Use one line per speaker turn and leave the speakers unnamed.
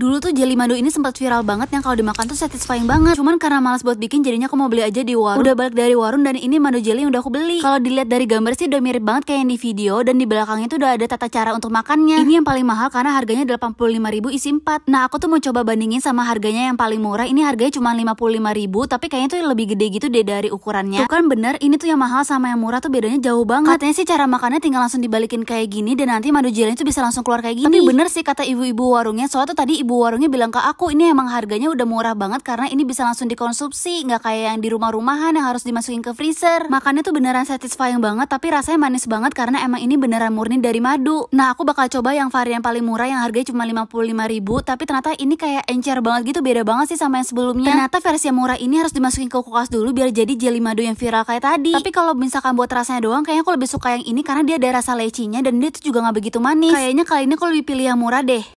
Dulu tuh jelly madu ini sempat viral banget yang kalau dimakan tuh satisfying banget. Cuman karena malas buat bikin jadinya aku mau beli aja di warung. Udah balik dari warung dan ini madu jelly yang udah aku beli. Kalau dilihat dari gambar sih udah mirip banget kayak yang di video dan di belakangnya tuh udah ada tata cara untuk makannya. Ini yang paling mahal karena harganya 85.000 isi 4. Nah, aku tuh mau coba bandingin sama harganya yang paling murah. Ini harganya cuma 55.000 tapi kayaknya tuh lebih gede gitu deh dari ukurannya. Tuh kan bener, ini tuh yang mahal sama yang murah tuh bedanya jauh banget. Katanya sih cara makannya tinggal langsung dibalikin kayak gini dan nanti madu jelly itu bisa langsung keluar kayak gini. Tapi bener sih kata ibu-ibu warungnya, soalnya tuh tadi ibu ibu warungnya bilang ke aku ini emang harganya udah murah banget karena ini bisa langsung dikonsumsi nggak kayak yang di rumah-rumahan yang harus dimasukin ke freezer makannya tuh beneran satisfying banget tapi rasanya manis banget karena emang ini beneran murni dari madu nah aku bakal coba yang varian paling murah yang harganya cuma 55 ribu tapi ternyata ini kayak encer banget gitu beda banget sih sama yang sebelumnya ternyata versi yang murah ini harus dimasukin ke kulkas dulu biar jadi jelly madu yang viral kayak tadi tapi kalau misalkan buat rasanya doang kayaknya aku lebih suka yang ini karena dia ada rasa lecinya dan dia tuh juga nggak begitu manis kayaknya kali ini aku lebih pilih yang murah deh